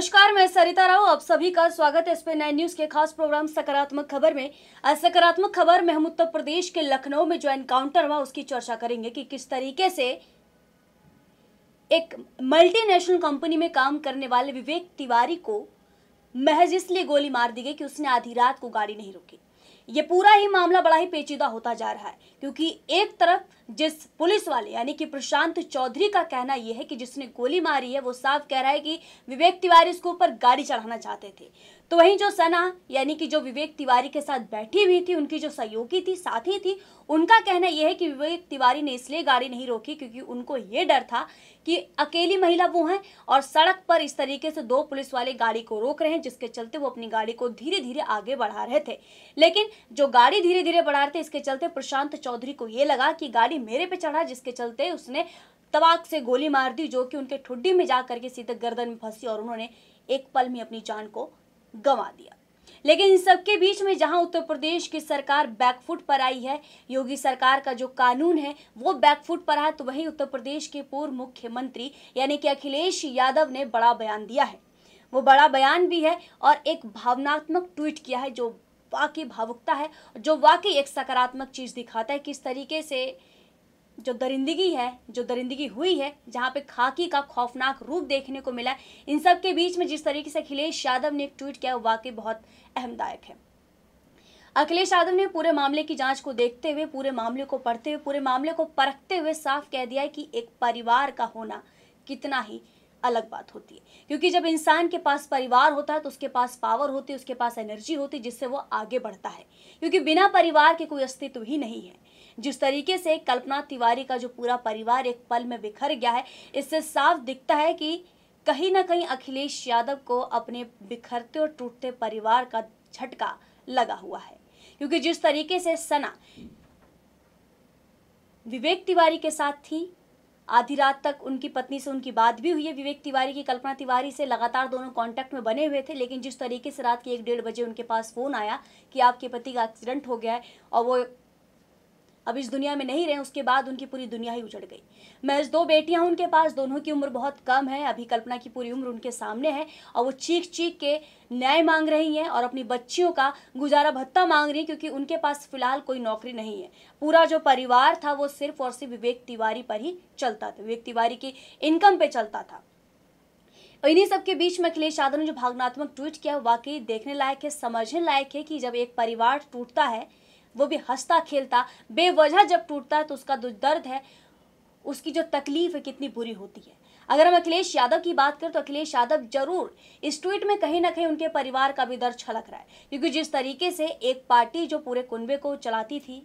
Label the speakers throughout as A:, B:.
A: नमस्कार मैं सरिता राव आप सभी का स्वागत है एसपी नाइन न्यूज के खास प्रोग्राम सकारात्मक खबर में आज सकारात्मक खबर में हम उत्तर प्रदेश के लखनऊ में जो एनकाउंटर हुआ उसकी चर्चा करेंगे कि किस तरीके से एक मल्टीनेशनल कंपनी में काम करने वाले विवेक तिवारी को महज इसलिए गोली मार दी गई कि उसने आधी रात को गाड़ी नहीं रोकी ये पूरा ही मामला बड़ा ही पेचीदा होता जा रहा है क्योंकि एक तरफ जिस पुलिस वाले यानी कि प्रशांत चौधरी का कहना यह है कि जिसने गोली मारी है वो साफ कह रहा है कि विवेक तिवारी इसके ऊपर गाड़ी चढ़ाना चाहते थे तो वहीं जो सना यानी कि जो विवेक तिवारी के साथ बैठी हुई थी उनकी जो सहयोगी थी साथी थी उनका कहना यह है कि विवेक तिवारी ने इसलिए गाड़ी नहीं रोकी क्योंकि उनको ये डर था कि अकेली महिला वो हैं और सड़क पर इस तरीके से दो पुलिस वाले गाड़ी को रोक रहे हैं जिसके चलते वो अपनी गाड़ी को धीरे धीरे आगे बढ़ा रहे थे लेकिन लेकिन जो गाड़ी धीरे धीरे बढ़ा रहे थे इसके चलते प्रशांत चौधरी को ये लगा कि गाड़ी मेरे पे चढ़ा जिसके चलते उसने तवाक से गोली मार दी जो कि उनके ठुड्डी में जा करके सीधे गर्दन में फंसी और उन्होंने एक पल में अपनी जान को गंवा दिया लेकिन इन सबके बीच में जहां उत्तर प्रदेश की सरकार बैकफुट पर आई है योगी सरकार का जो कानून है वो बैकफुट पर है तो वहीं उत्तर प्रदेश के पूर्व मुख्यमंत्री यानी कि अखिलेश यादव ने बड़ा बयान दिया है वो बड़ा बयान भी है और एक भावनात्मक ट्वीट किया है जो वाकई भावुकता है जो वाकई एक सकारात्मक चीज़ दिखाता है किस तरीके से जो दरिंदगी है जो दरिंदगी हुई है जहाँ पे खाकी का खौफनाक रूप देखने को मिला इन सब के बीच में जिस तरीके से अखिलेश यादव ने एक ट्वीट किया वाकई बहुत अहमदायक है अखिलेश यादव ने पूरे मामले की जांच को देखते हुए पूरे मामले को पढ़ते हुए पूरे मामले को परखते हुए साफ कह दिया है कि एक परिवार का होना कितना ही अलग बात होती है क्योंकि जब इंसान के पास परिवार होता है तो उसके पास पावर होती है उसके पास एनर्जी होती है जिससे वो आगे बढ़ता है क्योंकि बिना परिवार के कोई अस्तित्व ही नहीं है जिस तरीके से कल्पना तिवारी का जो पूरा परिवार एक पल में बिखर गया है इससे साफ दिखता है कि कहीं ना कहीं अखिलेश यादव को अपने बिखरते और टूटते परिवार का झटका लगा हुआ है क्योंकि जिस तरीके से सना विवेक तिवारी के साथ थी आधी रात तक उनकी पत्नी से उनकी बात भी हुई है विवेक तिवारी की कल्पना तिवारी से लगातार दोनों कॉन्टैक्ट में बने हुए थे लेकिन जिस तरीके से रात के एक डेढ़ बजे उनके पास फ़ोन आया कि आपके पति का एक्सीडेंट हो गया है और वो अब इस दुनिया में नहीं रहे उसके बाद उनकी पूरी दुनिया ही उजड़ गई महज दो बेटियां उनके पास दोनों की उम्र बहुत कम है अभी कल्पना की पूरी उम्र उनके सामने है और वो चीख चीख के न्याय मांग रही हैं और अपनी बच्चियों का गुजारा भत्ता मांग रही हैं क्योंकि उनके पास फिलहाल कोई नौकरी नहीं है पूरा जो परिवार था वो सिर्फ और सिर्फ विवेक तिवारी पर ही चलता था विवेक तिवारी की इनकम पे चलता था इन्हीं सब के बीच में अखिलेश यादव ने जो भावनात्मक ट्वीट किया वाकई देखने लायक है समझने लायक है कि जब एक परिवार टूटता है वो भी हंसता खेलता बेवजह जब टूटता है तो उसका जो दर्द है उसकी जो तकलीफ है कितनी बुरी होती है अगर हम अखिलेश यादव की बात करें तो अखिलेश यादव जरूर इस ट्वीट में कहीं ना कहीं उनके परिवार का भी दर्द छलक रहा है क्योंकि जिस तरीके से एक पार्टी जो पूरे कुनबे को चलाती थी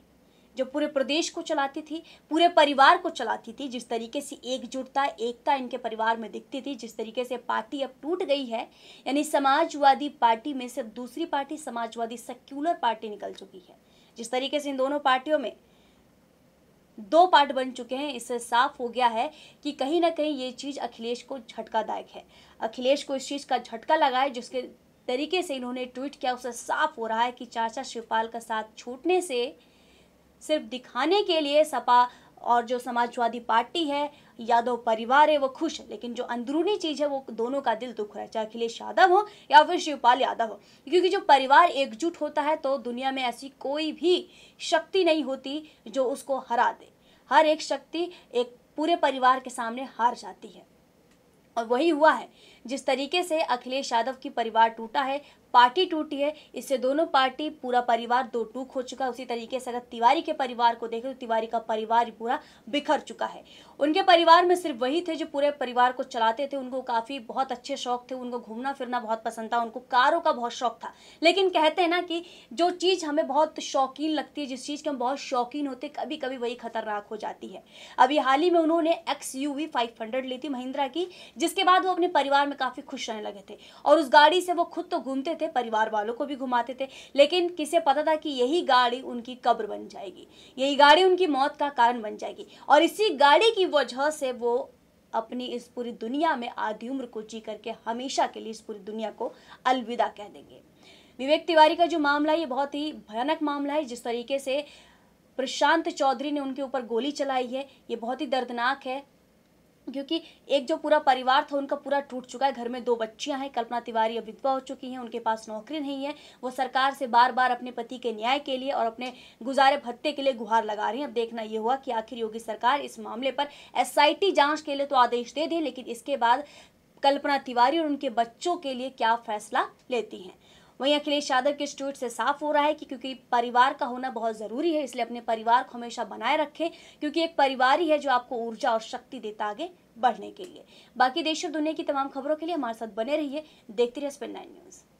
A: जो पूरे प्रदेश को चलाती थी पूरे परिवार को चलाती थी जिस तरीके से एकजुटता एकता इनके परिवार में दिखती थी जिस तरीके से पार्टी अब टूट गई है यानी समाजवादी पार्टी में से दूसरी पार्टी समाजवादी सेक्युलर पार्टी निकल चुकी है जिस तरीके से इन दोनों पार्टियों में दो पार्ट बन चुके हैं इससे साफ हो गया है कि कहीं ना कहीं ये चीज़ अखिलेश को झटकादायक है अखिलेश को इस चीज़ का झटका लगा है जिसके तरीके से इन्होंने ट्वीट किया उससे साफ हो रहा है कि चाचा शिवपाल का साथ छूटने से सिर्फ दिखाने के लिए सपा और जो समाजवादी पार्टी है यादव परिवार है वो खुश है लेकिन जो अंदरूनी चीज़ है वो दोनों का दिल दुख रहा है चाहे अखिलेश यादव हो या फिर शिवपाल यादव हो क्योंकि जो परिवार एकजुट होता है तो दुनिया में ऐसी कोई भी शक्ति नहीं होती जो उसको हरा दे हर एक शक्ति एक पूरे परिवार के सामने हार जाती है और वही हुआ है जिस तरीके से अखिलेश यादव की परिवार टूटा है पार्टी टूटी है इससे दोनों पार्टी पूरा परिवार दो टूक हो चुका है उसी तरीके से अगर तिवारी के परिवार को देखें तो तिवारी का परिवार पूरा बिखर चुका है उनके परिवार में सिर्फ वही थे जो पूरे परिवार को चलाते थे उनको काफ़ी बहुत अच्छे शौक थे उनको घूमना फिरना बहुत पसंद था उनको कारों का बहुत शौक था लेकिन कहते हैं ना कि जो चीज़ हमें बहुत शौकीन लगती है जिस चीज़ के हम बहुत शौकीन होते कभी कभी वही खतरनाक हो जाती है अभी हाल ही में उन्होंने X U V five hundred ली थी महिंद्रा की जिसके बाद वो अपने परिवार में में काफ़ी खुश रहने लगे थे और उस गाड़ी से वो खुद तो घूमते थे परिवार वालों को भी घुमाते थे लेकिन किसे पता था कि यही गाड़ी उनकी कब्र बन जाएगी यही गाड़ी उनकी मौत का कारण बन जाएगी और इसी गाड़ी की वजह से वो अपनी इस पूरी दुनिया में आधी उम्र को जी करके हमेशा के लिए इस पूरी दुनिया को अलविदा कह देंगे विवेक तिवारी का जो मामला है ये बहुत ही भयानक मामला है जिस तरीके से प्रशांत चौधरी ने उनके ऊपर गोली चलाई है ये बहुत ही दर्दनाक है क्योंकि एक जो पूरा परिवार था उनका पूरा टूट चुका है घर में दो बच्चियां हैं कल्पना तिवारी अब विधवा हो चुकी हैं उनके पास नौकरी नहीं है वो सरकार से बार बार अपने पति के न्याय के लिए और अपने गुजारे भत्ते के लिए गुहार लगा रही हैं अब देखना ये हुआ कि आखिर योगी सरकार इस मामले पर एसआईटी जांच के लिए तो आदेश दे दें लेकिन इसके बाद कल्पना तिवारी और उनके बच्चों के लिए क्या फैसला लेती हैं वहीं अखिलेश यादव के इस ट्वीट से साफ हो रहा है कि क्योंकि परिवार का होना बहुत ज़रूरी है इसलिए अपने परिवार को हमेशा बनाए रखें क्योंकि एक परिवार ही है जो आपको ऊर्जा और शक्ति देता आगे बढ़ने के लिए बाकी देश और दुनिया की तमाम खबरों के लिए हमारे साथ बने रहिए देखते रहिए स्पिन नाइन न्यूज़